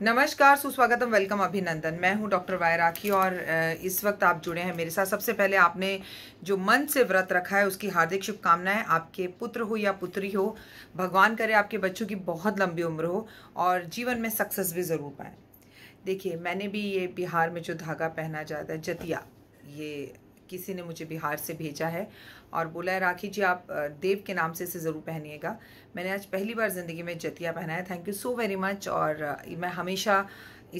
नमस्कार सुस्वागतम वेलकम अभिनंदन मैं हूं डॉक्टर वायराखी और इस वक्त आप जुड़े हैं मेरे साथ सबसे पहले आपने जो मन से व्रत रखा है उसकी हार्दिक शुभकामनाएं आपके पुत्र हो या पुत्री हो भगवान करे आपके बच्चों की बहुत लंबी उम्र हो और जीवन में सक्सेस भी ज़रूर पाए देखिए मैंने भी ये बिहार में जो धागा पहना जाता है जतिया ये किसी ने मुझे बिहार से भेजा है और बोला है राखी जी आप देव के नाम से इसे ज़रूर पहनिएगा मैंने आज पहली बार ज़िंदगी में जतिया पहना है thank you so very much और मैं हमेशा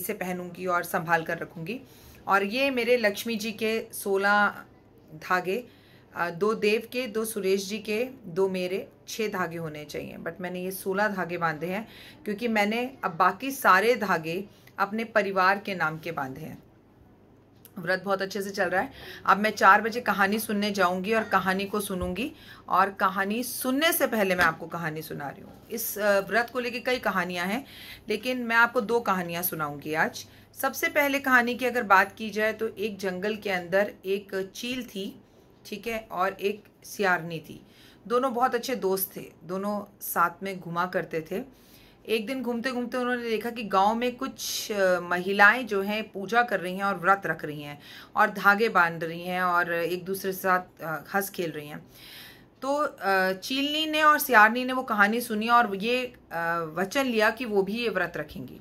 इसे पहनूंगी और संभाल कर रखूँगी और ये मेरे लक्ष्मी जी के सोलह धागे दो देव के दो सुरेश जी के दो मेरे छः धागे होने चाहिए बट मैंने ये सोलह धागे बांधे हैं क्योंकि मैंने अब बाकी सारे धागे अपने परिवार के नाम के बांधे हैं व्रत बहुत अच्छे से चल रहा है अब मैं चार बजे कहानी सुनने जाऊंगी और कहानी को सुनूंगी और कहानी सुनने से पहले मैं आपको कहानी सुना रही हूँ इस व्रत को लेके कई कहानियाँ हैं लेकिन मैं आपको दो कहानियाँ सुनाऊंगी आज सबसे पहले कहानी की अगर बात की जाए तो एक जंगल के अंदर एक चील थी ठीक है और एक सियारनी थी दोनों बहुत अच्छे दोस्त थे दोनों साथ में घुमा करते थे एक दिन घूमते घूमते उन्होंने देखा कि गांव में कुछ महिलाएं जो हैं पूजा कर रही हैं और व्रत रख रही हैं और धागे बांध रही हैं और एक दूसरे के साथ हंस खेल रही हैं तो चीलनी ने और सियारनी ने वो कहानी सुनी और ये वचन लिया कि वो भी ये व्रत रखेंगी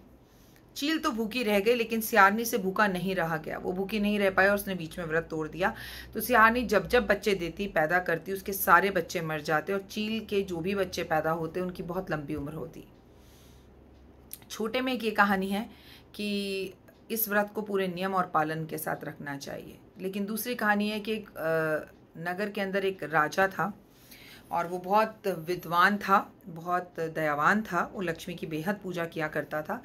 चील तो भूखी रह गई लेकिन सियारनी से भूखा नहीं रहा गया वो भूखी नहीं रह पाया और उसने बीच में व्रत तोड़ दिया तो सियारनी जब जब बच्चे देती पैदा करती उसके सारे बच्चे मर जाते और चील के जो भी बच्चे पैदा होते उनकी बहुत लंबी उम्र होती छोटे में एक ये कहानी है कि इस व्रत को पूरे नियम और पालन के साथ रखना चाहिए लेकिन दूसरी कहानी है कि एक नगर के अंदर एक राजा था और वो बहुत विद्वान था बहुत दयावान था वो लक्ष्मी की बेहद पूजा किया करता था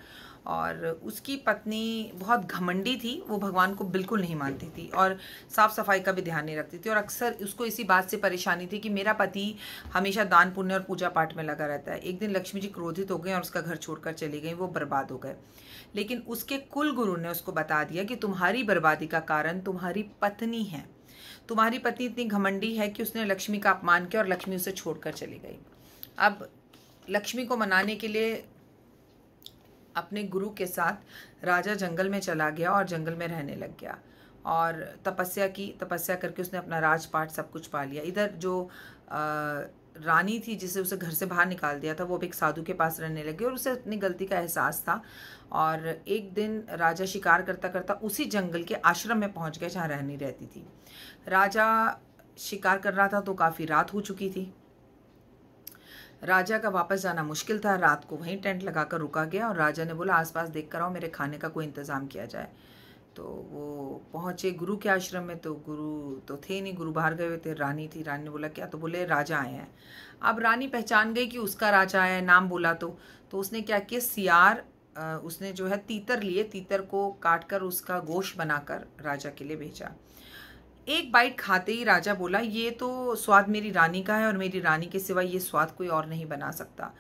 और उसकी पत्नी बहुत घमंडी थी वो भगवान को बिल्कुल नहीं मानती थी और साफ़ सफाई का भी ध्यान नहीं रखती थी और अक्सर उसको इसी बात से परेशानी थी कि मेरा पति हमेशा दान पुण्य और पूजा पाठ में लगा रहता है एक दिन लक्ष्मी जी क्रोधित हो गए और उसका घर छोड़कर चली गई वो बर्बाद हो गए लेकिन उसके कुल गुरु ने उसको बता दिया कि तुम्हारी बर्बादी का कारण तुम्हारी पत्नी है तुम्हारी पत्नी इतनी घमंडी है कि उसने लक्ष्मी का अपमान किया और लक्ष्मी उसे छोड़कर चली गई अब लक्ष्मी को मनाने के लिए अपने गुरु के साथ राजा जंगल में चला गया और जंगल में रहने लग गया और तपस्या की तपस्या करके उसने अपना राजपाट सब कुछ पा लिया इधर जो आ, रानी थी जिसे उसे घर से बाहर निकाल दिया था वो भी एक साधु के पास रहने लगी और उसे अपनी गलती का एहसास था और एक दिन राजा शिकार करता करता उसी जंगल के आश्रम में पहुंच गया जहाँ रहनी रहती थी राजा शिकार कर रहा था तो काफ़ी रात हो चुकी थी राजा का वापस जाना मुश्किल था रात को वहीं टेंट लगाकर रुका गया और राजा ने बोला आसपास देख कर आओ मेरे खाने का कोई इंतज़ाम किया जाए तो वो पहुंचे गुरु के आश्रम में तो गुरु तो थे नहीं गुरु बाहर गए हुए थे रानी थी रानी ने बोला क्या तो बोले राजा आए हैं अब रानी पहचान गई कि उसका राजा आया है नाम बोला तो तो उसने क्या किया सियार उसने जो है तीतर लिए तीतर को काट कर उसका गोश बनाकर राजा के लिए भेजा एक बाइट खाते ही राजा बोला ये तो स्वाद मेरी रानी का है और मेरी रानी के सिवा ये स्वाद कोई और नहीं बना सकता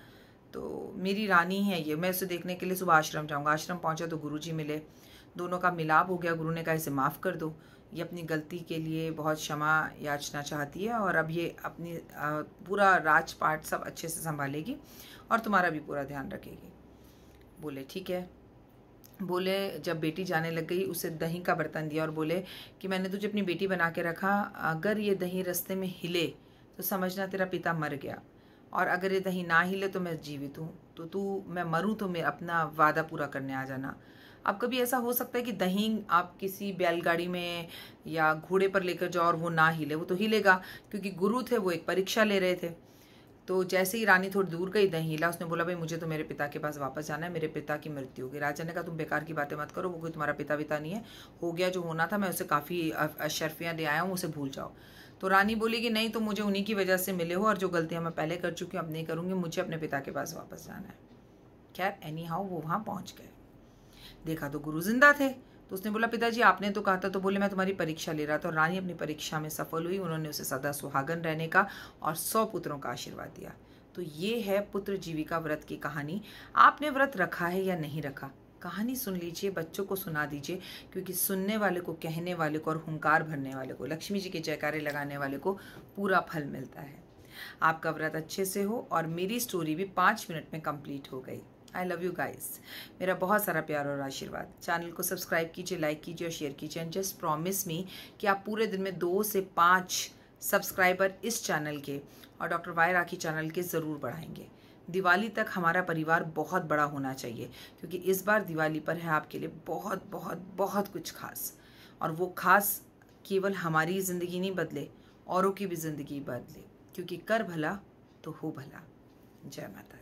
तो मेरी रानी है ये मैं उसे देखने के लिए सुबह आश्रम जाऊँगा आश्रम पहुँचा तो गुरु जी मिले दोनों का मिलाप हो गया गुरु ने कहा इसे माफ़ कर दो ये अपनी गलती के लिए बहुत क्षमा याचना चाहती है और अब ये अपनी पूरा राजपाट सब अच्छे से संभालेगी और तुम्हारा भी पूरा ध्यान रखेगी बोले ठीक है बोले जब बेटी जाने लग गई उसे दही का बर्तन दिया और बोले कि मैंने तुझे अपनी बेटी बना के रखा अगर ये दही रस्ते में हिले तो समझना तेरा पिता मर गया और अगर ये दही ना हिले तो मैं जीवित हूँ तो तू मैं मरूँ तो मैं अपना वादा पूरा करने आ जाना अब कभी ऐसा हो सकता है कि दही आप किसी बैलगाड़ी में या घोड़े पर लेकर जाओ और वो ना हिले वो तो हिलेगा क्योंकि गुरु थे वो एक परीक्षा ले रहे थे तो जैसे ही रानी थोड़ी दूर गई दही हिला उसने बोला भाई मुझे तो मेरे पिता के पास वापस जाना है मेरे पिता की मृत्यु होगी राजा ने कहा तुम बेकार की बातें मत करो वो कोई तुम्हारा पिता पिता नहीं है हो गया जो होना था मैं उसे काफ़ी अशरफियाँ दे आया हूँ उसे भूल जाओ तो रानी बोली कि नहीं तो मुझे उन्हीं की वजह से मिले हो और जो गलतियाँ मैं पहले कर चुकी हूँ अब नहीं करूँगी मुझे अपने पिता के पास वापस जाना है खैर एनी हाउ वो वहाँ पहुँच गए देखा तो गुरु जिंदा थे तो उसने बोला पिताजी आपने तो कहा था तो बोले मैं तुम्हारी परीक्षा ले रहा था और रानी अपनी परीक्षा में सफल हुई उन्होंने उसे सदा सुहागन रहने का और सौ पुत्रों का आशीर्वाद दिया तो ये है पुत्र जीविका व्रत की कहानी आपने व्रत रखा है या नहीं रखा कहानी सुन लीजिए बच्चों को सुना दीजिए क्योंकि सुनने वाले को कहने वाले को और हुंकार भरने वाले को लक्ष्मी जी के जयकारे लगाने वाले को पूरा फल मिलता है आपका व्रत अच्छे से हो और मेरी स्टोरी भी पाँच मिनट में कंप्लीट हो गई आई लव यू गाइस मेरा बहुत सारा प्यार और आशीर्वाद चैनल को सब्सक्राइब कीजिए लाइक कीजिए और शेयर कीजिए एंड जस्ट प्रॉमिस मी कि आप पूरे दिन में दो से पाँच सब्सक्राइबर इस चैनल के और डॉक्टर वाई राखी चैनल के ज़रूर बढ़ाएंगे दिवाली तक हमारा परिवार बहुत बड़ा होना चाहिए क्योंकि इस बार दिवाली पर है आपके लिए बहुत बहुत बहुत कुछ खास और वो खास केवल हमारी ज़िंदगी नहीं बदले औरों की भी ज़िंदगी बदले क्योंकि कर भला तो हो भला जय माता